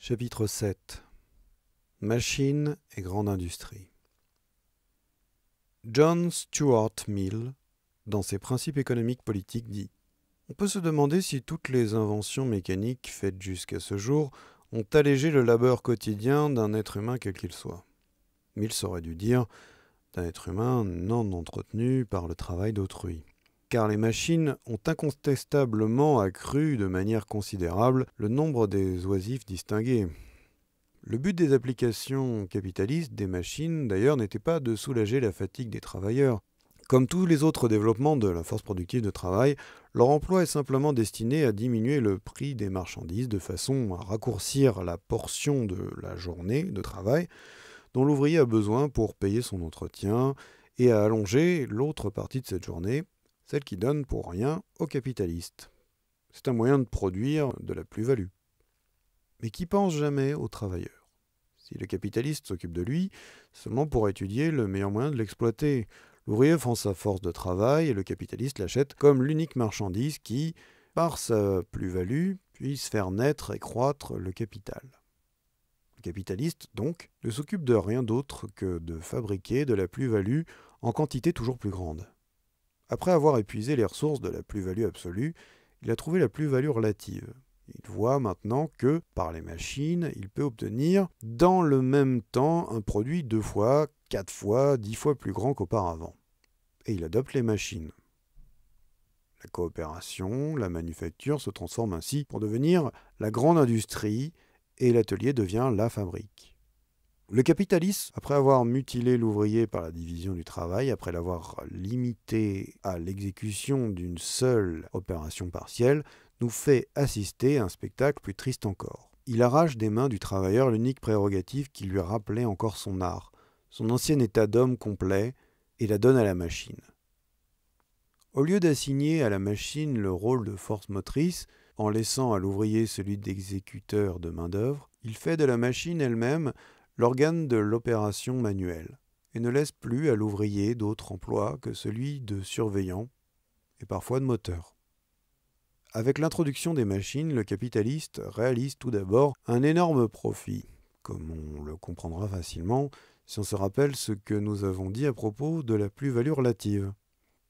Chapitre 7 Machines et grande industrie John Stuart Mill, dans ses principes économiques politiques, dit On peut se demander si toutes les inventions mécaniques faites jusqu'à ce jour ont allégé le labeur quotidien d'un être humain quel qu'il soit. Mill aurait dû dire d'un être humain non entretenu par le travail d'autrui car les machines ont incontestablement accru de manière considérable le nombre des oisifs distingués. Le but des applications capitalistes des machines, d'ailleurs, n'était pas de soulager la fatigue des travailleurs. Comme tous les autres développements de la force productive de travail, leur emploi est simplement destiné à diminuer le prix des marchandises de façon à raccourcir la portion de la journée de travail dont l'ouvrier a besoin pour payer son entretien et à allonger l'autre partie de cette journée celle qui donne pour rien au capitaliste. C'est un moyen de produire de la plus-value. Mais qui pense jamais au travailleur Si le capitaliste s'occupe de lui, seulement pour étudier le meilleur moyen de l'exploiter, l'ouvrier fend sa force de travail et le capitaliste l'achète comme l'unique marchandise qui, par sa plus-value, puisse faire naître et croître le capital. Le capitaliste, donc, ne s'occupe de rien d'autre que de fabriquer de la plus-value en quantité toujours plus grande. Après avoir épuisé les ressources de la plus-value absolue, il a trouvé la plus-value relative. Il voit maintenant que, par les machines, il peut obtenir dans le même temps un produit deux fois, quatre fois, dix fois plus grand qu'auparavant. Et il adopte les machines. La coopération, la manufacture se transforment ainsi pour devenir la grande industrie et l'atelier devient la fabrique. Le capitaliste, après avoir mutilé l'ouvrier par la division du travail, après l'avoir limité à l'exécution d'une seule opération partielle, nous fait assister à un spectacle plus triste encore. Il arrache des mains du travailleur l'unique prérogative qui lui rappelait encore son art, son ancien état d'homme complet, et la donne à la machine. Au lieu d'assigner à la machine le rôle de force motrice, en laissant à l'ouvrier celui d'exécuteur de main-d'œuvre, il fait de la machine elle-même l'organe de l'opération manuelle, et ne laisse plus à l'ouvrier d'autre emploi que celui de surveillant et parfois de moteur. Avec l'introduction des machines, le capitaliste réalise tout d'abord un énorme profit, comme on le comprendra facilement si on se rappelle ce que nous avons dit à propos de la plus-value relative.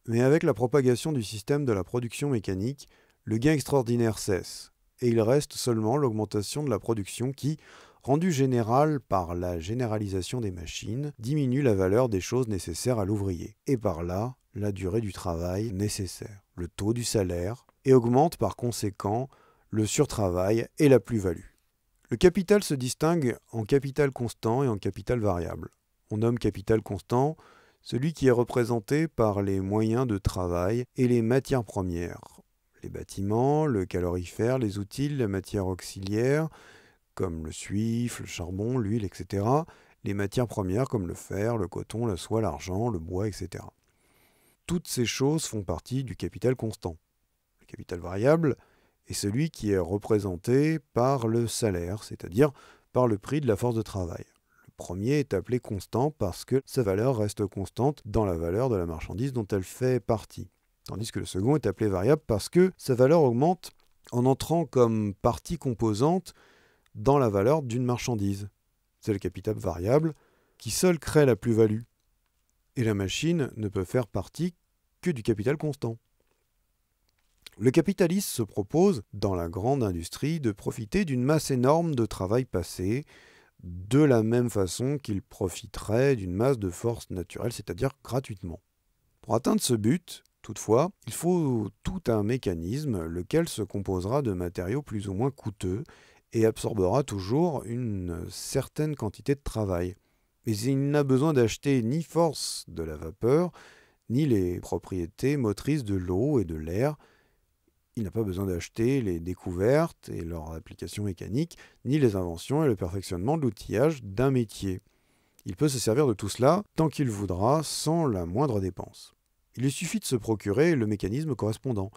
Mais avec la propagation du système de la production mécanique, le gain extraordinaire cesse, et il reste seulement l'augmentation de la production qui, rendu général par la généralisation des machines, diminue la valeur des choses nécessaires à l'ouvrier, et par là la durée du travail nécessaire, le taux du salaire, et augmente par conséquent le surtravail et la plus-value. Le capital se distingue en capital constant et en capital variable. On nomme capital constant celui qui est représenté par les moyens de travail et les matières premières, les bâtiments, le calorifère, les outils, la matière auxiliaire, comme le suif, le charbon, l'huile, etc., les matières premières comme le fer, le coton, la soie, l'argent, le bois, etc. Toutes ces choses font partie du capital constant. Le capital variable est celui qui est représenté par le salaire, c'est-à-dire par le prix de la force de travail. Le premier est appelé constant parce que sa valeur reste constante dans la valeur de la marchandise dont elle fait partie, tandis que le second est appelé variable parce que sa valeur augmente en entrant comme partie composante dans la valeur d'une marchandise. C'est le capital variable qui seul crée la plus-value. Et la machine ne peut faire partie que du capital constant. Le capitaliste se propose, dans la grande industrie, de profiter d'une masse énorme de travail passé, de la même façon qu'il profiterait d'une masse de force naturelle, c'est-à-dire gratuitement. Pour atteindre ce but, toutefois, il faut tout un mécanisme, lequel se composera de matériaux plus ou moins coûteux, et absorbera toujours une certaine quantité de travail. Mais il n'a besoin d'acheter ni force de la vapeur, ni les propriétés motrices de l'eau et de l'air. Il n'a pas besoin d'acheter les découvertes et leurs applications mécaniques, ni les inventions et le perfectionnement de l'outillage d'un métier. Il peut se servir de tout cela tant qu'il voudra, sans la moindre dépense. Il lui suffit de se procurer le mécanisme correspondant.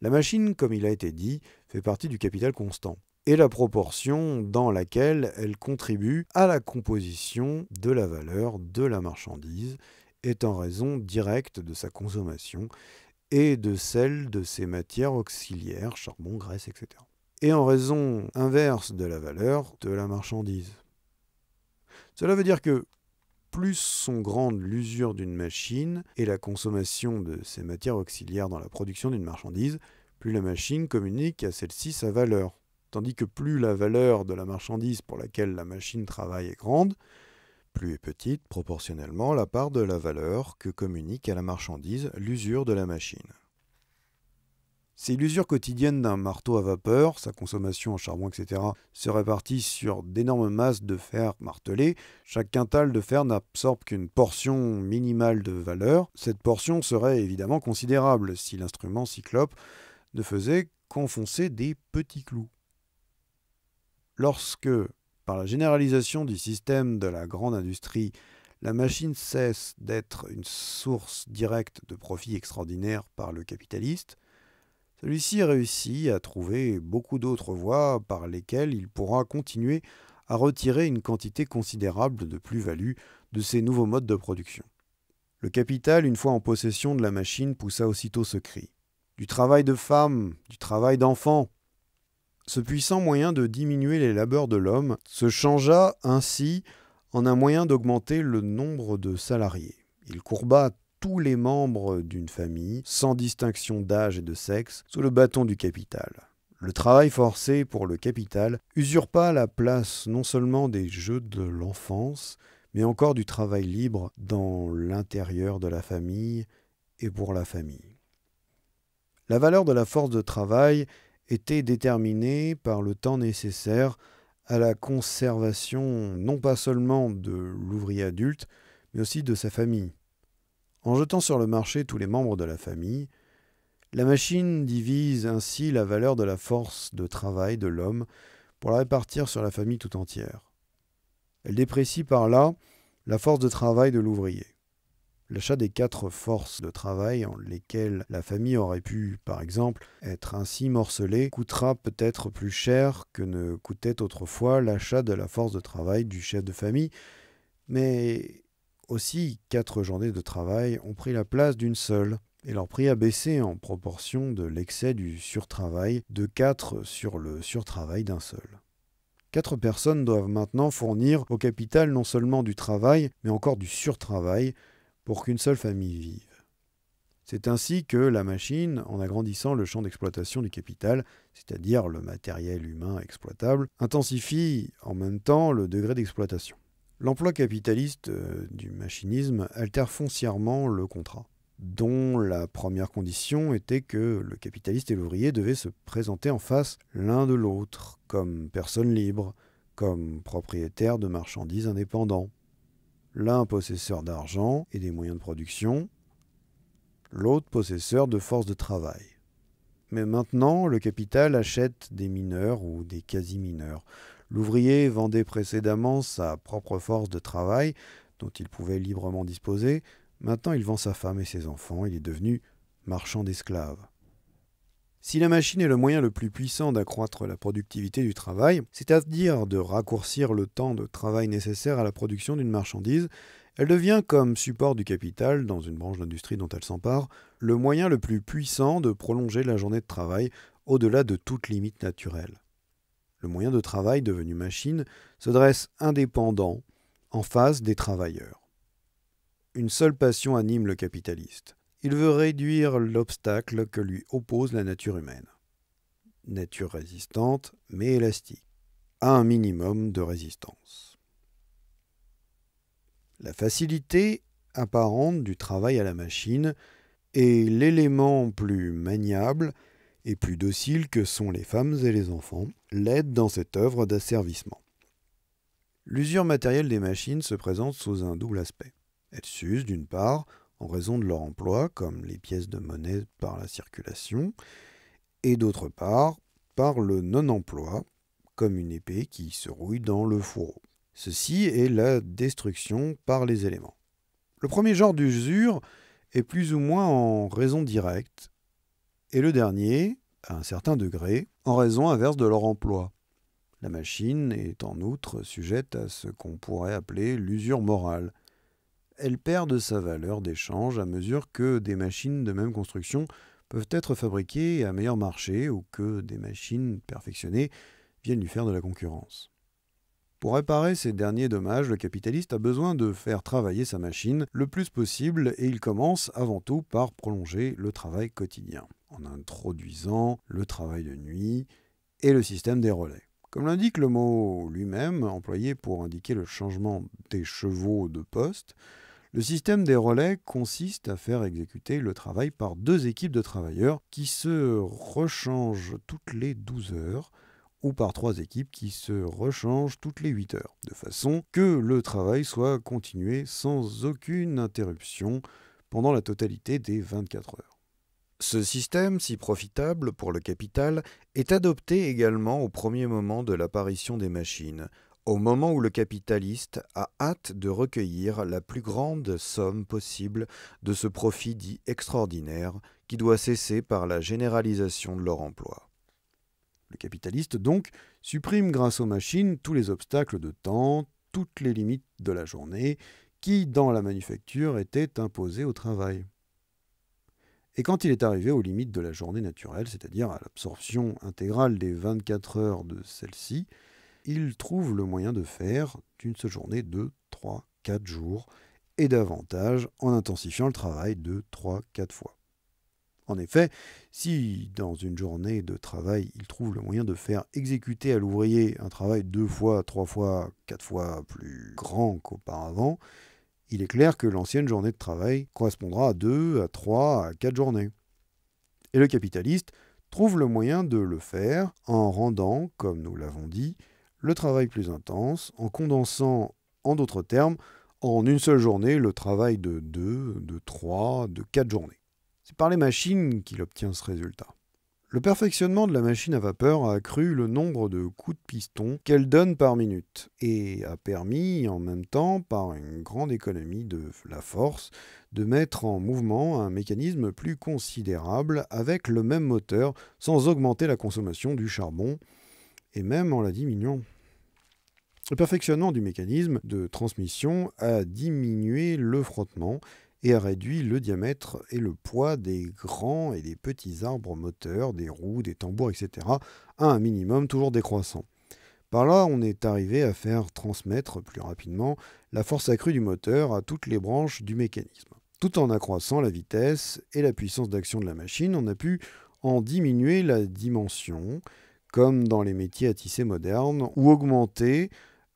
La machine, comme il a été dit, fait partie du capital constant et la proportion dans laquelle elle contribue à la composition de la valeur de la marchandise est en raison directe de sa consommation et de celle de ses matières auxiliaires, charbon, graisse, etc. Et en raison inverse de la valeur de la marchandise. Cela veut dire que plus sont grandes l'usure d'une machine et la consommation de ses matières auxiliaires dans la production d'une marchandise, plus la machine communique à celle-ci sa valeur tandis que plus la valeur de la marchandise pour laquelle la machine travaille est grande, plus est petite proportionnellement la part de la valeur que communique à la marchandise l'usure de la machine. Si l'usure quotidienne d'un marteau à vapeur, sa consommation en charbon, etc., se répartit sur d'énormes masses de fer martelées, chaque quintal de fer n'absorbe qu'une portion minimale de valeur. Cette portion serait évidemment considérable si l'instrument cyclope ne faisait qu'enfoncer des petits clous lorsque, par la généralisation du système de la grande industrie, la machine cesse d'être une source directe de profit extraordinaire par le capitaliste, celui-ci réussit à trouver beaucoup d'autres voies par lesquelles il pourra continuer à retirer une quantité considérable de plus-value de ses nouveaux modes de production. Le capital, une fois en possession de la machine, poussa aussitôt ce cri. Du travail de femme, du travail d'enfant, ce puissant moyen de diminuer les labeurs de l'homme se changea ainsi en un moyen d'augmenter le nombre de salariés. Il courba tous les membres d'une famille, sans distinction d'âge et de sexe, sous le bâton du capital. Le travail forcé pour le capital usurpa la place non seulement des jeux de l'enfance, mais encore du travail libre dans l'intérieur de la famille et pour la famille. La valeur de la force de travail était déterminée par le temps nécessaire à la conservation non pas seulement de l'ouvrier adulte, mais aussi de sa famille. En jetant sur le marché tous les membres de la famille, la machine divise ainsi la valeur de la force de travail de l'homme pour la répartir sur la famille tout entière. Elle déprécie par là la force de travail de l'ouvrier. L'achat des quatre forces de travail en lesquelles la famille aurait pu, par exemple, être ainsi morcelée coûtera peut-être plus cher que ne coûtait autrefois l'achat de la force de travail du chef de famille, mais aussi quatre journées de travail ont pris la place d'une seule, et leur prix a baissé en proportion de l'excès du surtravail de quatre sur le surtravail d'un seul. Quatre personnes doivent maintenant fournir au capital non seulement du travail, mais encore du surtravail, pour qu'une seule famille vive. C'est ainsi que la machine, en agrandissant le champ d'exploitation du capital, c'est-à-dire le matériel humain exploitable, intensifie en même temps le degré d'exploitation. L'emploi capitaliste euh, du machinisme altère foncièrement le contrat, dont la première condition était que le capitaliste et l'ouvrier devaient se présenter en face l'un de l'autre, comme personnes libres, comme propriétaires de marchandises indépendants, l'un possesseur d'argent et des moyens de production, l'autre possesseur de force de travail. Mais maintenant, le capital achète des mineurs ou des quasi-mineurs. L'ouvrier vendait précédemment sa propre force de travail, dont il pouvait librement disposer. Maintenant, il vend sa femme et ses enfants. Il est devenu marchand d'esclaves. Si la machine est le moyen le plus puissant d'accroître la productivité du travail, c'est-à-dire de raccourcir le temps de travail nécessaire à la production d'une marchandise, elle devient, comme support du capital dans une branche d'industrie dont elle s'empare, le moyen le plus puissant de prolonger la journée de travail au-delà de toute limite naturelle. Le moyen de travail devenu machine se dresse indépendant en face des travailleurs. Une seule passion anime le capitaliste, il veut réduire l'obstacle que lui oppose la nature humaine. Nature résistante, mais élastique, à un minimum de résistance. La facilité apparente du travail à la machine et l'élément plus maniable et plus docile que sont les femmes et les enfants, l'aide dans cette œuvre d'asservissement. L'usure matérielle des machines se présente sous un double aspect. Elle s'use, d'une part, en raison de leur emploi, comme les pièces de monnaie par la circulation, et d'autre part par le non-emploi, comme une épée qui se rouille dans le fourreau. Ceci est la destruction par les éléments. Le premier genre d'usure est plus ou moins en raison directe, et le dernier, à un certain degré, en raison inverse de leur emploi. La machine est en outre sujette à ce qu'on pourrait appeler l'usure morale, elle perd de sa valeur d'échange à mesure que des machines de même construction peuvent être fabriquées à meilleur marché ou que des machines perfectionnées viennent lui faire de la concurrence. Pour réparer ces derniers dommages, le capitaliste a besoin de faire travailler sa machine le plus possible et il commence avant tout par prolonger le travail quotidien, en introduisant le travail de nuit et le système des relais. Comme l'indique le mot lui-même, employé pour indiquer le changement des chevaux de poste, le système des relais consiste à faire exécuter le travail par deux équipes de travailleurs qui se rechangent toutes les 12 heures ou par trois équipes qui se rechangent toutes les 8 heures, de façon que le travail soit continué sans aucune interruption pendant la totalité des 24 heures. Ce système, si profitable pour le capital, est adopté également au premier moment de l'apparition des machines, au moment où le capitaliste a hâte de recueillir la plus grande somme possible de ce profit dit extraordinaire qui doit cesser par la généralisation de leur emploi. Le capitaliste, donc, supprime grâce aux machines tous les obstacles de temps, toutes les limites de la journée qui, dans la manufacture, étaient imposées au travail. Et quand il est arrivé aux limites de la journée naturelle, c'est-à-dire à, l'absorption intégrale des 24 heures de celle-ci, il trouve le moyen de faire d'une seule journée de 3, 4 jours et davantage en intensifiant le travail de 3, 4 fois. En effet, si dans une journée de travail, il trouve le moyen de faire exécuter à l'ouvrier un travail deux fois, trois fois, quatre fois plus grand qu'auparavant, il est clair que l'ancienne journée de travail correspondra à deux, à trois, à quatre journées. Et le capitaliste trouve le moyen de le faire en rendant, comme nous l'avons dit, le travail plus intense en condensant, en d'autres termes, en une seule journée, le travail de 2, de 3, de 4 journées. C'est par les machines qu'il obtient ce résultat. Le perfectionnement de la machine à vapeur a accru le nombre de coups de piston qu'elle donne par minute et a permis en même temps, par une grande économie de la force, de mettre en mouvement un mécanisme plus considérable avec le même moteur sans augmenter la consommation du charbon et même en la diminuant. Le perfectionnement du mécanisme de transmission a diminué le frottement et a réduit le diamètre et le poids des grands et des petits arbres moteurs, des roues, des tambours, etc., à un minimum toujours décroissant. Par là, on est arrivé à faire transmettre plus rapidement la force accrue du moteur à toutes les branches du mécanisme. Tout en accroissant la vitesse et la puissance d'action de la machine, on a pu en diminuer la dimension, comme dans les métiers à tisser modernes, ou augmenter,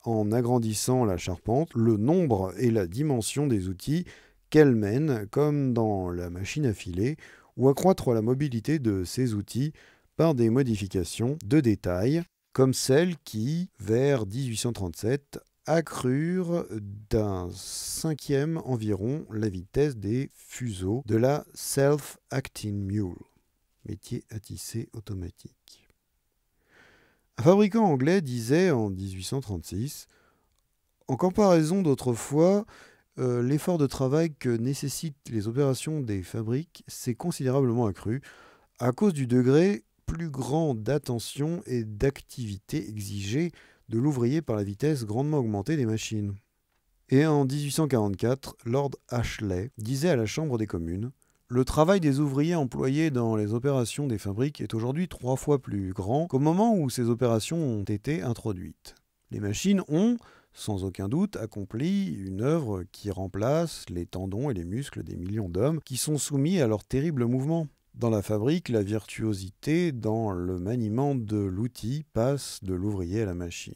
en agrandissant la charpente, le nombre et la dimension des outils qu'elle mène, comme dans la machine à filer, ou accroître la mobilité de ces outils par des modifications de détail, comme celles qui, vers 1837, accrurent d'un cinquième environ la vitesse des fuseaux de la self-acting mule, métier à tisser automatique. Un fabricant anglais disait en 1836 En comparaison d'autrefois, euh, l'effort de travail que nécessitent les opérations des fabriques s'est considérablement accru à cause du degré plus grand d'attention et d'activité exigée de l'ouvrier par la vitesse grandement augmentée des machines. Et en 1844, Lord Ashley disait à la Chambre des communes le travail des ouvriers employés dans les opérations des fabriques est aujourd'hui trois fois plus grand qu'au moment où ces opérations ont été introduites. Les machines ont, sans aucun doute, accompli une œuvre qui remplace les tendons et les muscles des millions d'hommes qui sont soumis à leurs terribles mouvements. Dans la fabrique, la virtuosité dans le maniement de l'outil passe de l'ouvrier à la machine.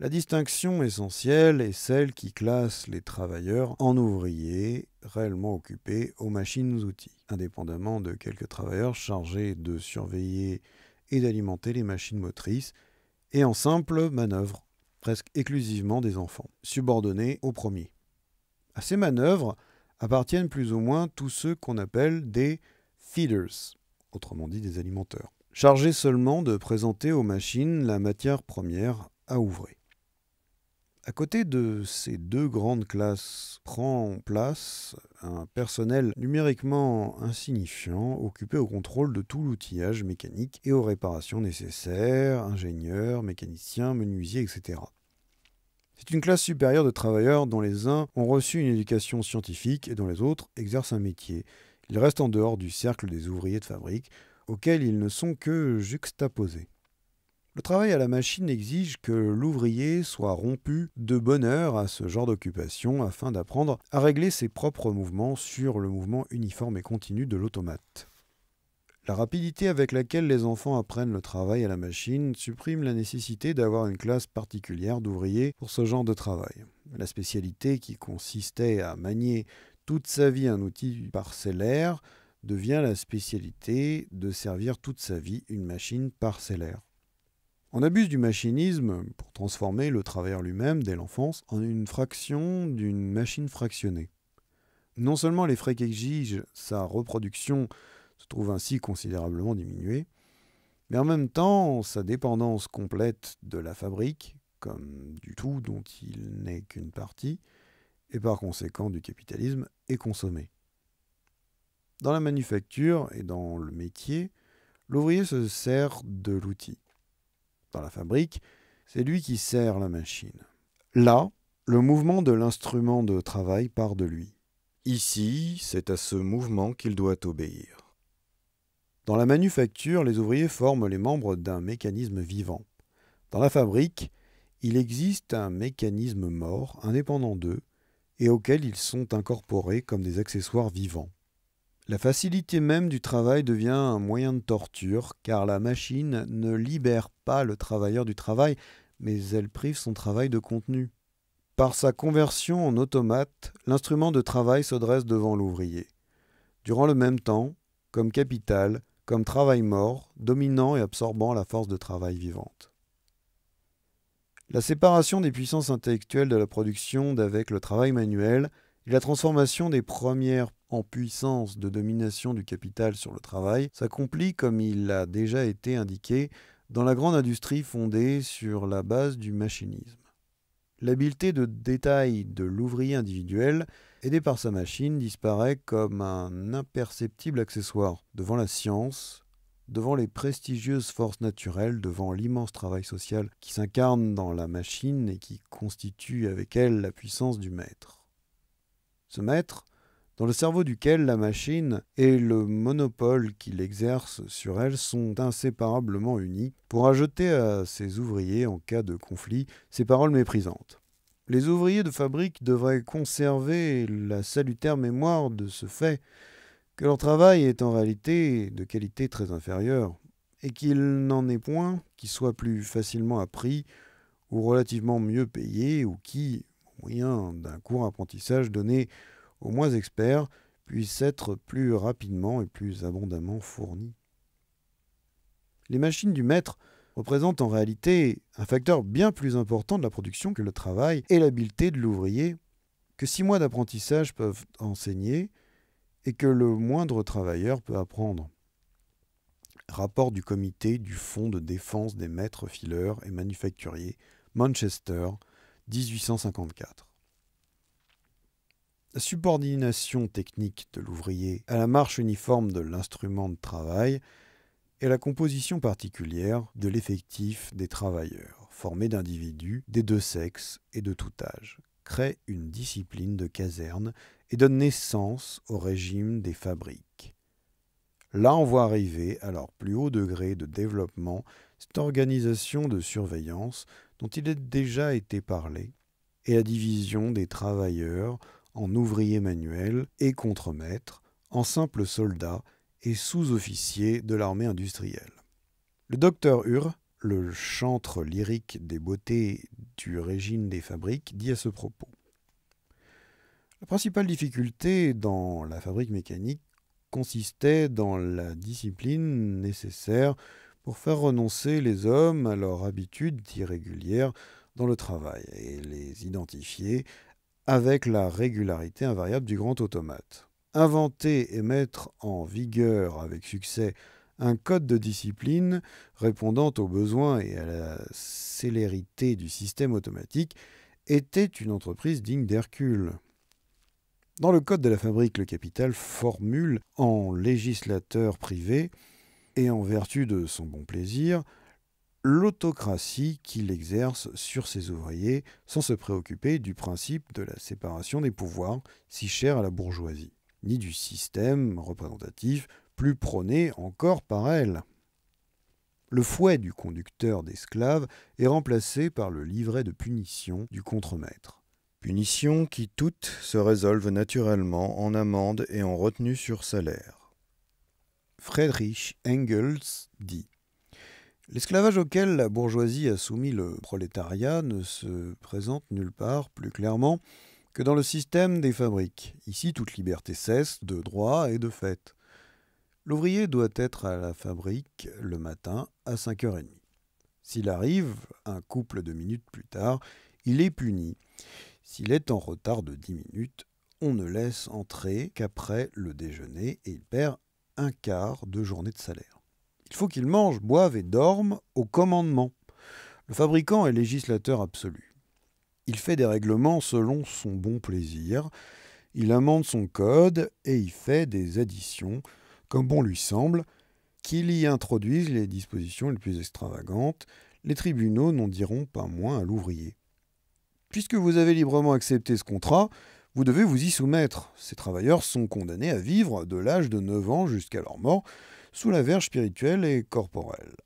La distinction essentielle est celle qui classe les travailleurs en ouvriers réellement occupés aux machines-outils, indépendamment de quelques travailleurs chargés de surveiller et d'alimenter les machines motrices, et en simple manœuvre, presque exclusivement des enfants, subordonnés aux premiers. À ces manœuvres appartiennent plus ou moins tous ceux qu'on appelle des feeders, autrement dit des alimenteurs, chargés seulement de présenter aux machines la matière première à ouvrir. À côté de ces deux grandes classes prend place un personnel numériquement insignifiant occupé au contrôle de tout l'outillage mécanique et aux réparations nécessaires, ingénieurs, mécaniciens, menuisiers, etc. C'est une classe supérieure de travailleurs dont les uns ont reçu une éducation scientifique et dont les autres exercent un métier. Ils restent en dehors du cercle des ouvriers de fabrique auxquels ils ne sont que juxtaposés. Le travail à la machine exige que l'ouvrier soit rompu de bonne heure à ce genre d'occupation afin d'apprendre à régler ses propres mouvements sur le mouvement uniforme et continu de l'automate. La rapidité avec laquelle les enfants apprennent le travail à la machine supprime la nécessité d'avoir une classe particulière d'ouvriers pour ce genre de travail. La spécialité qui consistait à manier toute sa vie un outil parcellaire devient la spécialité de servir toute sa vie une machine parcellaire. On abuse du machinisme pour transformer le travailleur lui-même dès l'enfance en une fraction d'une machine fractionnée. Non seulement les frais qu'exige sa reproduction se trouvent ainsi considérablement diminués, mais en même temps sa dépendance complète de la fabrique, comme du tout dont il n'est qu'une partie, et par conséquent du capitalisme, est consommée. Dans la manufacture et dans le métier, l'ouvrier se sert de l'outil dans la fabrique, c'est lui qui sert la machine. Là, le mouvement de l'instrument de travail part de lui. Ici, c'est à ce mouvement qu'il doit obéir. Dans la manufacture, les ouvriers forment les membres d'un mécanisme vivant. Dans la fabrique, il existe un mécanisme mort, indépendant d'eux, et auquel ils sont incorporés comme des accessoires vivants. La facilité même du travail devient un moyen de torture, car la machine ne libère pas le travailleur du travail, mais elle prive son travail de contenu. Par sa conversion en automate, l'instrument de travail se dresse devant l'ouvrier. Durant le même temps, comme capital, comme travail mort, dominant et absorbant la force de travail vivante. La séparation des puissances intellectuelles de la production d'avec le travail manuel et la transformation des premières en puissance de domination du capital sur le travail s'accomplit, comme il a déjà été indiqué, dans la grande industrie fondée sur la base du machinisme. L'habileté de détail de l'ouvrier individuel, aidé par sa machine, disparaît comme un imperceptible accessoire devant la science, devant les prestigieuses forces naturelles, devant l'immense travail social qui s'incarne dans la machine et qui constitue avec elle la puissance du maître. Ce maître, dans le cerveau duquel la machine et le monopole qu'il exerce sur elle sont inséparablement unis, pour ajouter à ses ouvriers, en cas de conflit, ces paroles méprisantes. Les ouvriers de fabrique devraient conserver la salutaire mémoire de ce fait que leur travail est en réalité de qualité très inférieure, et qu'il n'en est point qui soit plus facilement appris ou relativement mieux payé, ou qui, au moyen d'un court apprentissage donné, au moins experts, puissent être plus rapidement et plus abondamment fournis. Les machines du maître représentent en réalité un facteur bien plus important de la production que le travail et l'habileté de l'ouvrier, que six mois d'apprentissage peuvent enseigner et que le moindre travailleur peut apprendre. Rapport du comité du Fonds de défense des maîtres fileurs et manufacturiers, Manchester, 1854. La subordination technique de l'ouvrier à la marche uniforme de l'instrument de travail et la composition particulière de l'effectif des travailleurs, formé d'individus des deux sexes et de tout âge, crée une discipline de caserne et donne naissance au régime des fabriques. Là, on voit arriver à leur plus haut degré de développement cette organisation de surveillance dont il a déjà été parlé, et la division des travailleurs en ouvrier manuel et contremaître, en simple soldat et sous-officier de l'armée industrielle. Le docteur Hur, le chantre lyrique des beautés du régime des fabriques, dit à ce propos La principale difficulté dans la fabrique mécanique consistait dans la discipline nécessaire pour faire renoncer les hommes à leur habitude irrégulière dans le travail et les identifier avec la régularité invariable du grand automate. Inventer et mettre en vigueur avec succès un code de discipline répondant aux besoins et à la célérité du système automatique était une entreprise digne d'Hercule. Dans le Code de la fabrique, le capital formule en législateur privé et en vertu de son bon plaisir l'autocratie qu'il exerce sur ses ouvriers sans se préoccuper du principe de la séparation des pouvoirs si cher à la bourgeoisie, ni du système représentatif plus prôné encore par elle. Le fouet du conducteur d'esclaves est remplacé par le livret de punition du contremaître. Punition qui toutes se résolvent naturellement en amende et en retenue sur salaire. Friedrich Engels dit L'esclavage auquel la bourgeoisie a soumis le prolétariat ne se présente nulle part plus clairement que dans le système des fabriques. Ici, toute liberté cesse de droit et de fait. L'ouvrier doit être à la fabrique le matin à 5h30. S'il arrive, un couple de minutes plus tard, il est puni. S'il est en retard de 10 minutes, on ne laisse entrer qu'après le déjeuner et il perd un quart de journée de salaire. Il faut qu'il mange, boive et dorme au commandement. Le fabricant est législateur absolu. Il fait des règlements selon son bon plaisir, il amende son code et y fait des additions, comme bon lui semble, qu'il y introduise les dispositions les plus extravagantes, les tribunaux n'en diront pas moins à l'ouvrier. Puisque vous avez librement accepté ce contrat, vous devez vous y soumettre. Ces travailleurs sont condamnés à vivre de l'âge de 9 ans jusqu'à leur mort, sous la verge spirituelle et corporelle.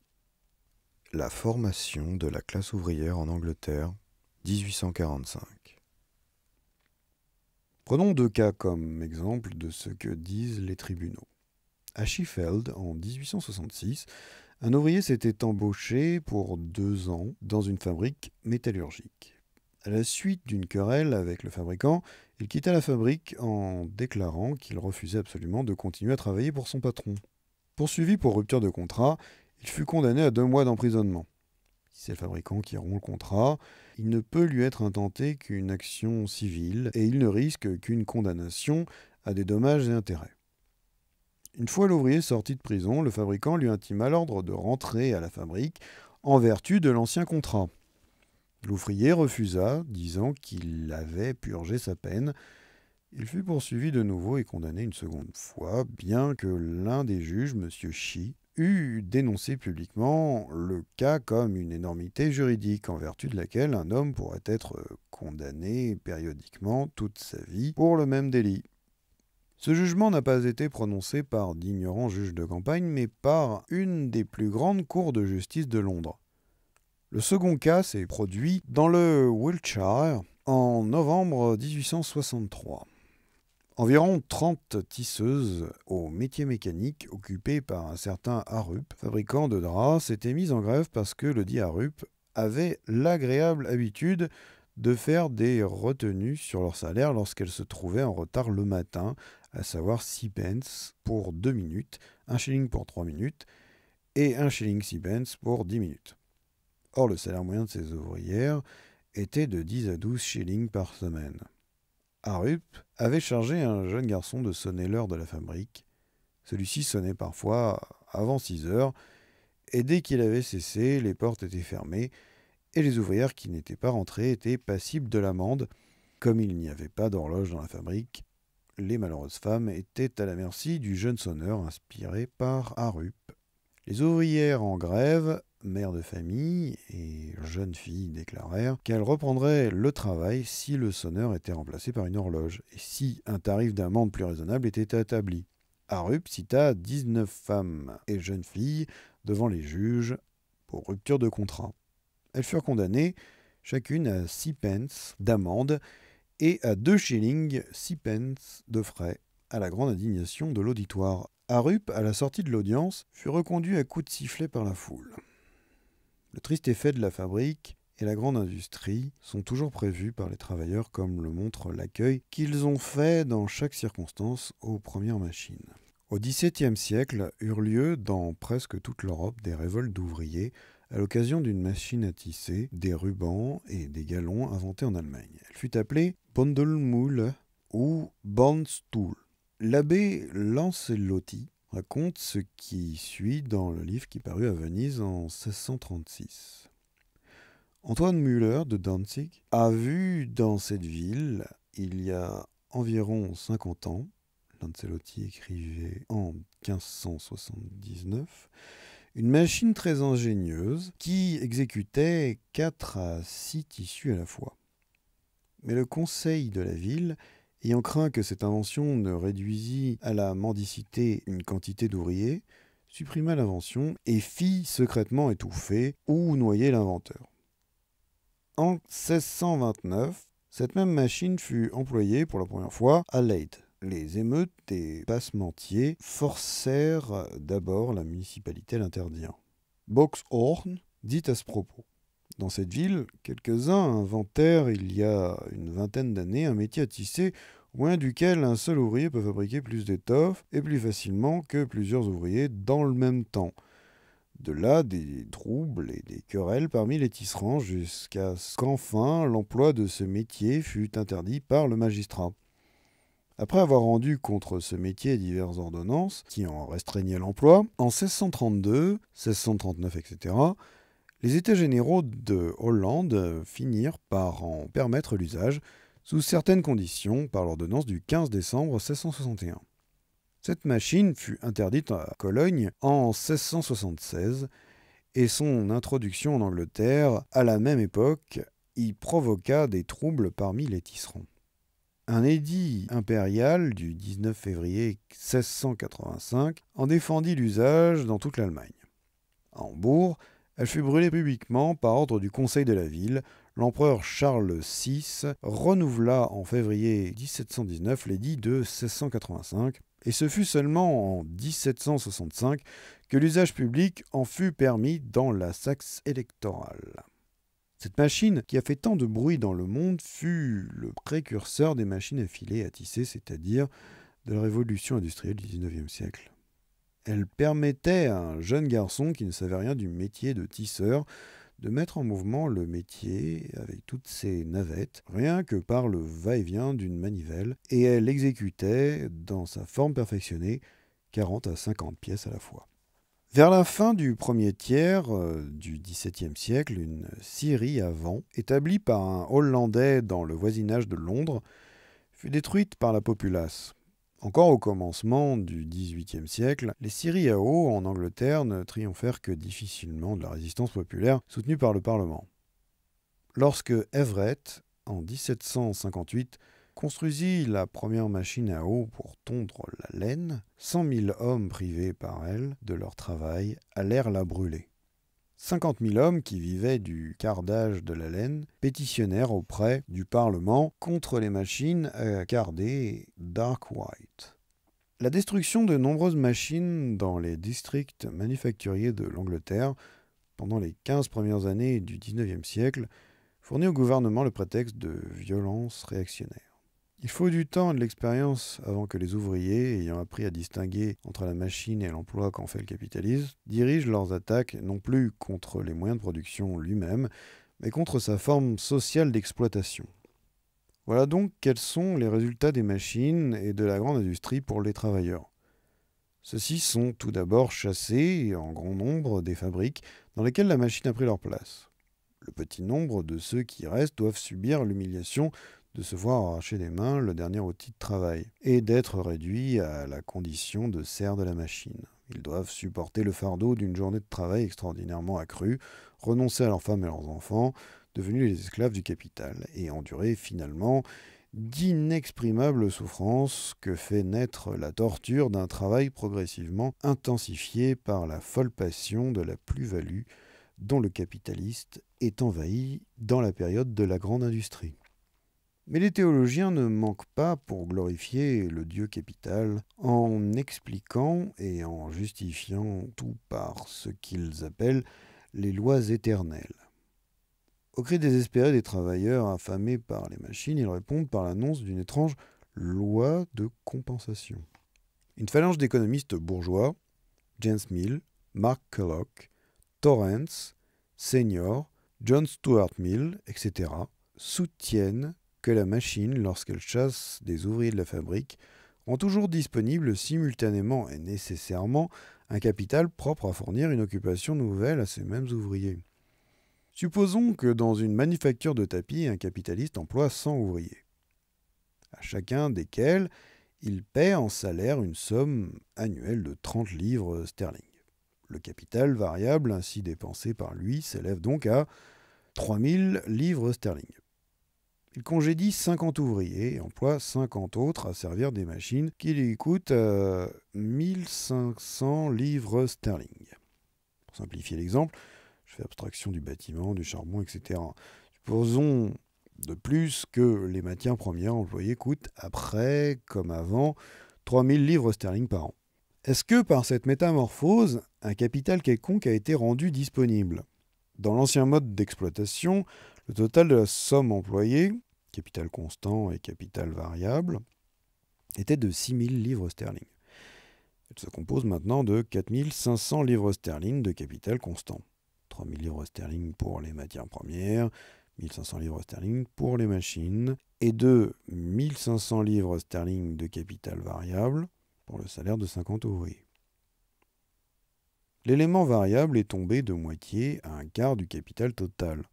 La formation de la classe ouvrière en Angleterre, 1845. Prenons deux cas comme exemple de ce que disent les tribunaux. À Sheffield, en 1866, un ouvrier s'était embauché pour deux ans dans une fabrique métallurgique. À la suite d'une querelle avec le fabricant, il quitta la fabrique en déclarant qu'il refusait absolument de continuer à travailler pour son patron. Poursuivi pour rupture de contrat, il fut condamné à deux mois d'emprisonnement. Si c'est le fabricant qui rompt le contrat, il ne peut lui être intenté qu'une action civile et il ne risque qu'une condamnation à des dommages et intérêts. Une fois l'ouvrier sorti de prison, le fabricant lui intima l'ordre de rentrer à la fabrique en vertu de l'ancien contrat. L'ouvrier refusa, disant qu'il avait purgé sa peine, il fut poursuivi de nouveau et condamné une seconde fois, bien que l'un des juges, M. Chi, eût dénoncé publiquement le cas comme une énormité juridique en vertu de laquelle un homme pourrait être condamné périodiquement toute sa vie pour le même délit. Ce jugement n'a pas été prononcé par d'ignorants juges de campagne, mais par une des plus grandes cours de justice de Londres. Le second cas s'est produit dans le Wiltshire en novembre 1863. Environ 30 tisseuses au métier mécanique occupées par un certain Harup, fabricant de draps, s'étaient mises en grève parce que le dit Harup avait l'agréable habitude de faire des retenues sur leur salaire lorsqu'elles se trouvaient en retard le matin, à savoir 6 pence pour 2 minutes, 1 shilling pour 3 minutes et 1 shilling 6 pence pour 10 minutes. Or, le salaire moyen de ces ouvrières était de 10 à 12 shillings par semaine. Harup avait chargé un jeune garçon de sonner l'heure de la fabrique. Celui-ci sonnait parfois avant 6 heures, et dès qu'il avait cessé, les portes étaient fermées, et les ouvrières qui n'étaient pas rentrées étaient passibles de l'amende. Comme il n'y avait pas d'horloge dans la fabrique, les malheureuses femmes étaient à la merci du jeune sonneur inspiré par Harup. Les ouvrières en grève mère de famille et jeune fille déclarèrent qu'elle reprendrait le travail si le sonneur était remplacé par une horloge et si un tarif d'amende plus raisonnable était établi. Arup cita 19 femmes et jeunes filles devant les juges pour rupture de contrat. Elles furent condamnées chacune à 6 pence d'amende et à 2 shillings 6 pence de frais, à la grande indignation de l'auditoire. Arup, à la sortie de l'audience, fut reconduit à coups de sifflet par la foule. Le triste effet de la fabrique et la grande industrie sont toujours prévus par les travailleurs comme le montre l'accueil qu'ils ont fait dans chaque circonstance aux premières machines. Au XVIIe siècle eurent lieu dans presque toute l'Europe des révoltes d'ouvriers à l'occasion d'une machine à tisser, des rubans et des galons inventés en Allemagne. Elle fut appelée Bondelmühle ou Bandstuhl. L'abbé Lancelotti raconte ce qui suit dans le livre qui parut à Venise en 1636. Antoine Müller de Danzig a vu dans cette ville, il y a environ 50 ans, Lancelotti écrivait en 1579, une machine très ingénieuse qui exécutait quatre à six tissus à la fois. Mais le conseil de la ville ayant craint que cette invention ne réduisît à la mendicité une quantité d'ouvriers, supprima l'invention et fit secrètement étouffer ou noyer l'inventeur. En 1629, cette même machine fut employée pour la première fois à Leyde. Les émeutes des passementiers forcèrent d'abord la municipalité à l'interdire. Boxhorn dit à ce propos dans cette ville, quelques-uns inventèrent il y a une vingtaine d'années un métier à tisser loin duquel un seul ouvrier peut fabriquer plus d'étoffes et plus facilement que plusieurs ouvriers dans le même temps. De là des troubles et des querelles parmi les tisserands jusqu'à ce qu'enfin l'emploi de ce métier fût interdit par le magistrat. Après avoir rendu contre ce métier diverses ordonnances qui en restreignaient l'emploi, en 1632, 1639, etc., les États généraux de Hollande finirent par en permettre l'usage, sous certaines conditions, par l'ordonnance du 15 décembre 1661. Cette machine fut interdite à Cologne en 1676 et son introduction en Angleterre à la même époque y provoqua des troubles parmi les tisserons. Un édit impérial du 19 février 1685 en défendit l'usage dans toute l'Allemagne. Hambourg, elle fut brûlée publiquement par ordre du Conseil de la ville. L'empereur Charles VI renouvela en février 1719 l'édit de 1685, et ce fut seulement en 1765 que l'usage public en fut permis dans la Saxe électorale. Cette machine, qui a fait tant de bruit dans le monde, fut le précurseur des machines à filer à tisser, c'est-à-dire de la révolution industrielle du XIXe siècle. Elle permettait à un jeune garçon qui ne savait rien du métier de tisseur de mettre en mouvement le métier avec toutes ses navettes, rien que par le va-et-vient d'une manivelle, et elle exécutait, dans sa forme perfectionnée, 40 à 50 pièces à la fois. Vers la fin du premier tiers euh, du XVIIe siècle, une scierie à vent, établie par un Hollandais dans le voisinage de Londres, fut détruite par la populace. Encore au commencement du XVIIIe siècle, les à eau en Angleterre ne triomphèrent que difficilement de la résistance populaire soutenue par le Parlement. Lorsque Everett, en 1758, construisit la première machine à eau pour tondre la laine, 100 000 hommes privés par elle de leur travail allèrent la brûler. 50 000 hommes qui vivaient du cardage de la laine pétitionnèrent auprès du Parlement contre les machines à euh, carder Dark White. La destruction de nombreuses machines dans les districts manufacturiers de l'Angleterre pendant les 15 premières années du 19e siècle fournit au gouvernement le prétexte de violences réactionnaires. Il faut du temps et de l'expérience avant que les ouvriers, ayant appris à distinguer entre la machine et l'emploi qu'en fait le capitalisme, dirigent leurs attaques non plus contre les moyens de production lui-même, mais contre sa forme sociale d'exploitation. Voilà donc quels sont les résultats des machines et de la grande industrie pour les travailleurs. Ceux-ci sont tout d'abord chassés en grand nombre des fabriques dans lesquelles la machine a pris leur place. Le petit nombre de ceux qui restent doivent subir l'humiliation de se voir arracher des mains le dernier outil de travail, et d'être réduits à la condition de serre de la machine. Ils doivent supporter le fardeau d'une journée de travail extraordinairement accrue, renoncer à leurs femmes et leurs enfants, devenus les esclaves du capital, et endurer finalement d'inexprimables souffrances que fait naître la torture d'un travail progressivement intensifié par la folle passion de la plus-value dont le capitaliste est envahi dans la période de la grande industrie. Mais les théologiens ne manquent pas pour glorifier le Dieu capital en expliquant et en justifiant tout par ce qu'ils appellent les lois éternelles. Au cri désespéré des travailleurs affamés par les machines, ils répondent par l'annonce d'une étrange loi de compensation. Une phalange d'économistes bourgeois, James Mill, Mark Cullock, Torrance, Senior, John Stuart Mill, etc., soutiennent que la machine, lorsqu'elle chasse des ouvriers de la fabrique, ont toujours disponible simultanément et nécessairement un capital propre à fournir une occupation nouvelle à ces mêmes ouvriers. Supposons que dans une manufacture de tapis, un capitaliste emploie 100 ouvriers, à chacun desquels il paie en salaire une somme annuelle de 30 livres sterling. Le capital variable ainsi dépensé par lui s'élève donc à 3000 livres sterling. Il congédie 50 ouvriers et emploie 50 autres à servir des machines qui lui coûtent 1500 euh, livres sterling. Pour simplifier l'exemple, je fais abstraction du bâtiment, du charbon, etc. Supposons de plus que les matières premières employées coûtent après, comme avant, 3000 livres sterling par an. Est-ce que par cette métamorphose, un capital quelconque a été rendu disponible Dans l'ancien mode d'exploitation, le total de la somme employée, capital constant et capital variable, était de 6000 livres sterling. Elle se compose maintenant de 4500 livres sterling de capital constant. 3000 livres sterling pour les matières premières, 1500 livres sterling pour les machines, et de 1500 livres sterling de capital variable pour le salaire de 50 ouvriers. L'élément variable est tombé de moitié à un quart du capital total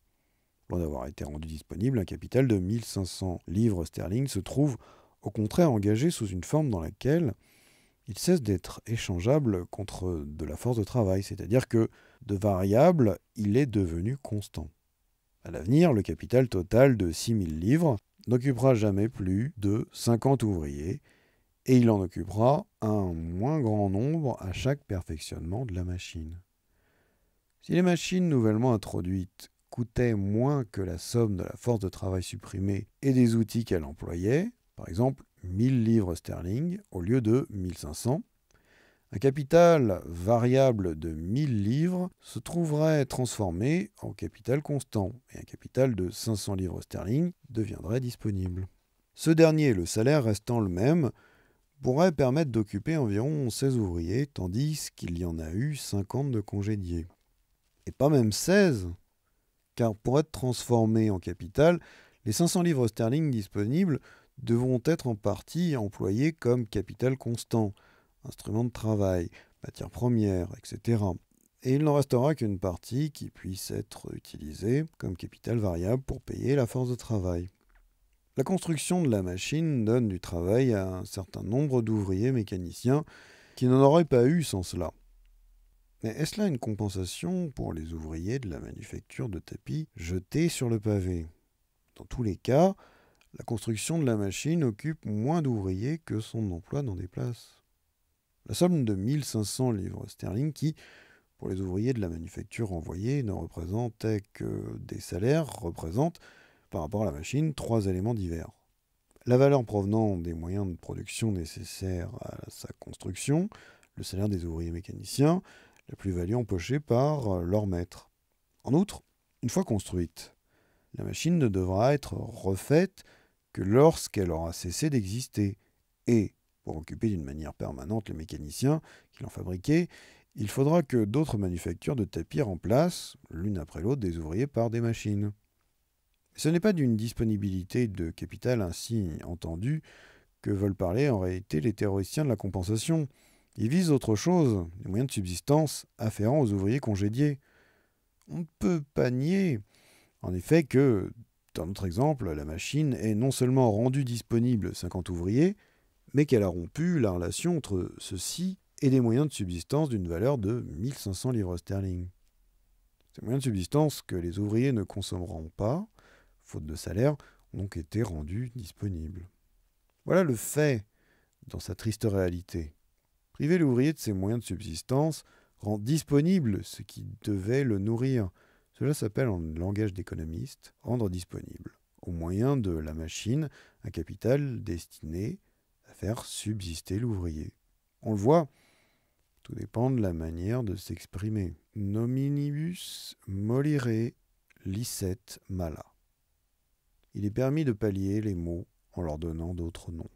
d'avoir été rendu disponible, un capital de 1500 livres sterling se trouve au contraire engagé sous une forme dans laquelle il cesse d'être échangeable contre de la force de travail, c'est-à-dire que de variable, il est devenu constant. À l'avenir, le capital total de 6000 livres n'occupera jamais plus de 50 ouvriers, et il en occupera un moins grand nombre à chaque perfectionnement de la machine. Si les machines nouvellement introduites coûtait moins que la somme de la force de travail supprimée et des outils qu'elle employait, par exemple 1000 livres sterling au lieu de 1500, un capital variable de 1000 livres se trouverait transformé en capital constant et un capital de 500 livres sterling deviendrait disponible. Ce dernier, le salaire restant le même, pourrait permettre d'occuper environ 16 ouvriers, tandis qu'il y en a eu 50 de congédiés. Et pas même 16, car pour être transformé en capital, les 500 livres sterling disponibles devront être en partie employés comme capital constant, instruments de travail, matières premières, etc. Et il n'en restera qu'une partie qui puisse être utilisée comme capital variable pour payer la force de travail. La construction de la machine donne du travail à un certain nombre d'ouvriers mécaniciens qui n'en auraient pas eu sans cela. Mais est-ce là une compensation pour les ouvriers de la manufacture de tapis jetés sur le pavé Dans tous les cas, la construction de la machine occupe moins d'ouvriers que son emploi n'en déplace. La somme de 1500 livres sterling qui, pour les ouvriers de la manufacture envoyée, ne représentait que des salaires, représente, par rapport à la machine, trois éléments divers. La valeur provenant des moyens de production nécessaires à sa construction, le salaire des ouvriers mécaniciens, la plus-value empochée par euh, leur maître. En outre, une fois construite, la machine ne devra être refaite que lorsqu'elle aura cessé d'exister. Et, pour occuper d'une manière permanente les mécaniciens qui l'ont fabriquée, il faudra que d'autres manufactures de tapis remplacent, l'une après l'autre, des ouvriers par des machines. Ce n'est pas d'une disponibilité de capital ainsi entendue que veulent parler en réalité les théoriciens de la compensation. Il vise autre chose, les moyens de subsistance afférents aux ouvriers congédiés. On ne peut pas nier, en effet, que, dans notre exemple, la machine ait non seulement rendu disponible 50 ouvriers, mais qu'elle a rompu la relation entre ceux-ci et des moyens de subsistance d'une valeur de 1500 livres sterling. Ces moyens de subsistance que les ouvriers ne consommeront pas, faute de salaire, ont donc été rendus disponibles. Voilà le fait dans sa triste réalité. Priver l'ouvrier de ses moyens de subsistance rend disponible ce qui devait le nourrir. Cela s'appelle en langage d'économiste rendre disponible, au moyen de la machine, un capital destiné à faire subsister l'ouvrier. On le voit, tout dépend de la manière de s'exprimer. Nominibus molire licet mala. Il est permis de pallier les mots en leur donnant d'autres noms.